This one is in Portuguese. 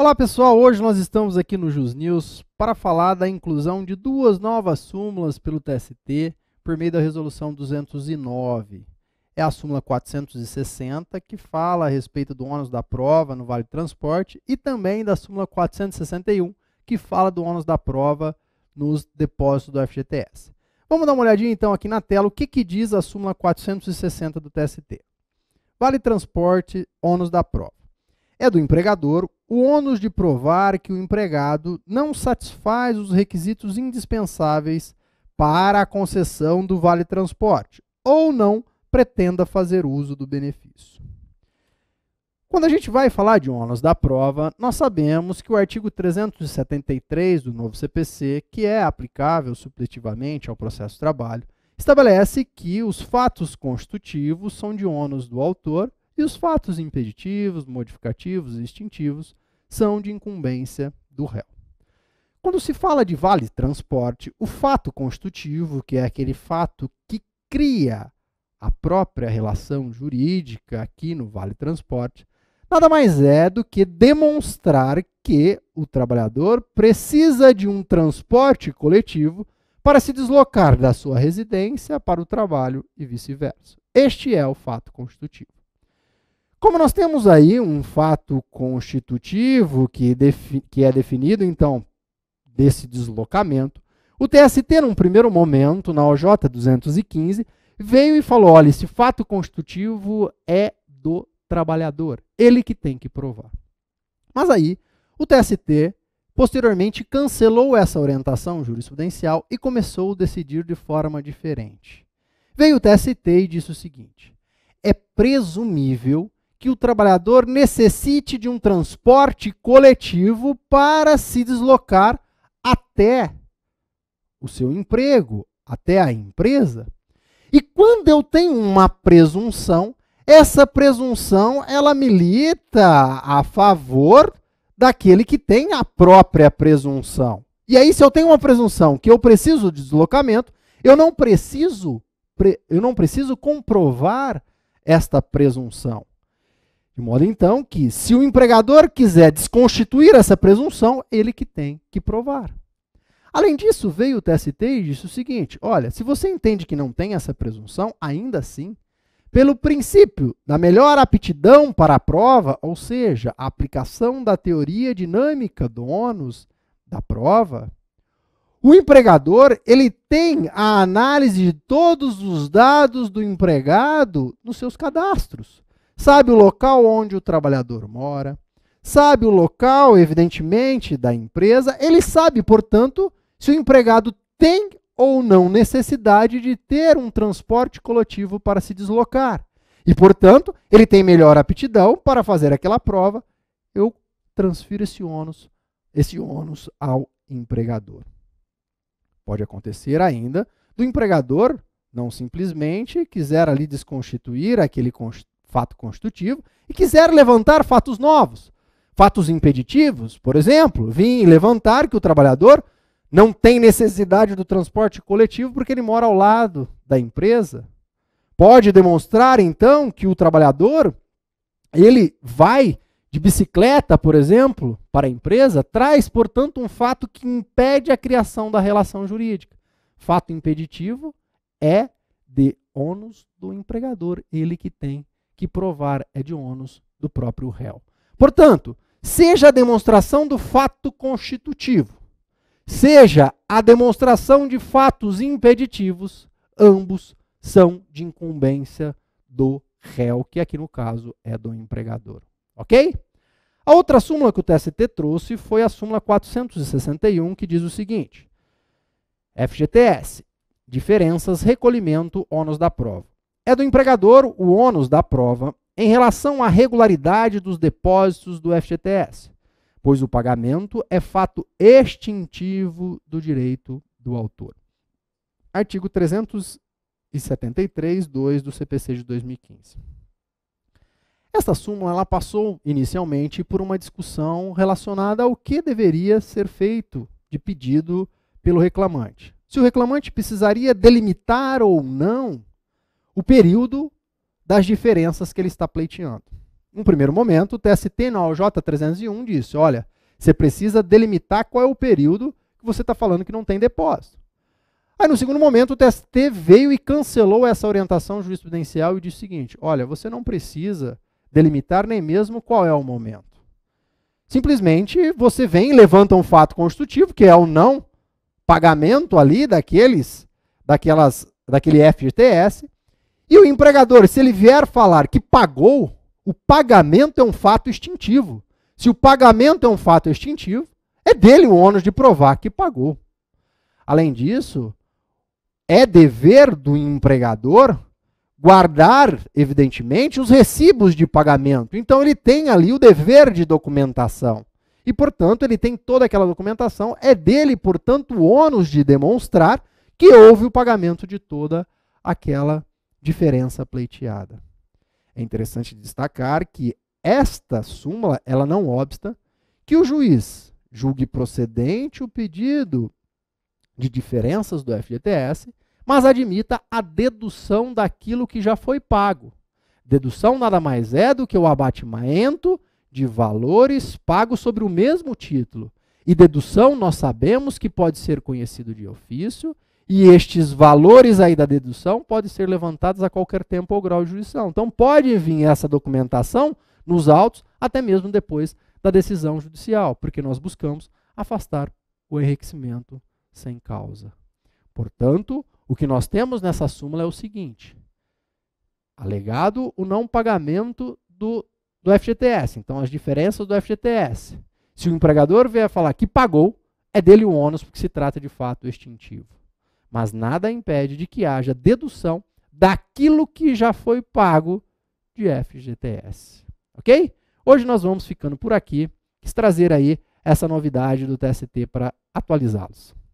Olá pessoal, hoje nós estamos aqui no Jus News para falar da inclusão de duas novas súmulas pelo TST por meio da resolução 209. É a súmula 460 que fala a respeito do ônus da prova no Vale Transporte e também da súmula 461 que fala do ônus da prova nos depósitos do FGTS. Vamos dar uma olhadinha então aqui na tela o que, que diz a súmula 460 do TST. Vale Transporte, ônus da prova. É do empregador o ônus de provar que o empregado não satisfaz os requisitos indispensáveis para a concessão do vale transporte ou não pretenda fazer uso do benefício. Quando a gente vai falar de ônus da prova, nós sabemos que o artigo 373 do novo CPC, que é aplicável supletivamente ao processo de trabalho, estabelece que os fatos constitutivos são de ônus do autor e os fatos impeditivos, modificativos e extintivos são de incumbência do réu. Quando se fala de vale transporte, o fato constitutivo, que é aquele fato que cria a própria relação jurídica aqui no vale transporte, nada mais é do que demonstrar que o trabalhador precisa de um transporte coletivo para se deslocar da sua residência para o trabalho e vice-versa. Este é o fato constitutivo. Como nós temos aí um fato constitutivo que, que é definido, então, desse deslocamento, o TST, num primeiro momento, na OJ 215, veio e falou: olha, esse fato constitutivo é do trabalhador, ele que tem que provar. Mas aí, o TST posteriormente cancelou essa orientação jurisprudencial e começou a decidir de forma diferente. Veio o TST e disse o seguinte: é presumível que o trabalhador necessite de um transporte coletivo para se deslocar até o seu emprego, até a empresa. E quando eu tenho uma presunção, essa presunção ela milita a favor daquele que tem a própria presunção. E aí, se eu tenho uma presunção que eu preciso de deslocamento, eu não preciso, eu não preciso comprovar esta presunção. De modo então que, se o empregador quiser desconstituir essa presunção, ele que tem que provar. Além disso, veio o TST e disse o seguinte: olha, se você entende que não tem essa presunção, ainda assim, pelo princípio da melhor aptidão para a prova, ou seja, a aplicação da teoria dinâmica do ônus da prova, o empregador ele tem a análise de todos os dados do empregado nos seus cadastros, sabe o local onde o trabalhador mora, sabe o local, evidentemente, da empresa, ele sabe, portanto, se o empregado tem ou não necessidade de ter um transporte coletivo para se deslocar. E, portanto, ele tem melhor aptidão para fazer aquela prova. Eu transfiro esse ônus, esse ônus ao empregador. Pode acontecer ainda do empregador não simplesmente quiser ali desconstituir aquele fato constitutivo, e quiser levantar fatos novos, fatos impeditivos, por exemplo, vim levantar que o trabalhador não tem necessidade do transporte coletivo porque ele mora ao lado da empresa. Pode demonstrar então que o trabalhador ele vai de bicicleta, por exemplo, para a empresa, traz, portanto, um fato que impede a criação da relação jurídica. Fato impeditivo é de ônus do empregador, ele que tem que provar é de ônus do próprio réu. Portanto, seja a demonstração do fato constitutivo, seja a demonstração de fatos impeditivos, ambos são de incumbência do réu, que aqui no caso é do empregador. Ok? A outra súmula que o TST trouxe foi a súmula 461, que diz o seguinte: FGTS, diferenças, recolhimento, ônus da prova. É do empregador o ônus da prova em relação à regularidade dos depósitos do FGTS, pois o pagamento é fato extintivo do direito do autor. Artigo 373, 2 do CPC de 2015. Esta súmula ela passou inicialmente por uma discussão relacionada ao que deveria ser feito de pedido pelo reclamante. Se o reclamante precisaria delimitar ou não o período das diferenças que ele está pleiteando. Num primeiro momento, o TST na OJ 301 disse: olha, você precisa delimitar qual é o período que você está falando que não tem depósito. Aí, no segundo momento, o TST veio e cancelou essa orientação jurisprudencial e disse o seguinte: olha, você não precisa delimitar nem mesmo qual é o momento. Simplesmente você vem e levanta um fato constitutivo, que é o não pagamento ali daqueles, daquelas, daquele FGTS, e o empregador, se ele vier falar que pagou, o pagamento é um fato instintivo. Se o pagamento é um fato instintivo, é dele o ônus de provar que pagou. Além disso, é dever do empregador guardar, evidentemente, os recibos de pagamento. Então, ele tem ali o dever de documentação. E, portanto, ele tem toda aquela documentação. É dele, portanto, o ônus de demonstrar que houve o pagamento de toda aquela diferença pleiteada. É interessante destacar que esta súmula ela não obsta que o juiz julgue procedente o pedido de diferenças do FGTS, mas admita a dedução daquilo que já foi pago. Dedução nada mais é do que o abatimento de valores pagos sobre o mesmo título. E dedução nós sabemos que pode ser conhecido de ofício e estes valores aí da dedução podem ser levantados a qualquer tempo ou grau de jurisdição. Então pode vir essa documentação nos autos até mesmo depois da decisão judicial, porque nós buscamos afastar o enriquecimento sem causa. Portanto, o que nós temos nessa súmula é o seguinte: alegado o não pagamento do, do FGTS, então as diferenças do FGTS. Se o empregador vier falar que pagou, é dele o ônus, porque se trata de fato extintivo mas nada impede de que haja dedução daquilo que já foi pago de FGTS. Ok? Hoje nós vamos ficando por aqui. Quis trazer aí essa novidade do TST para atualizá-los.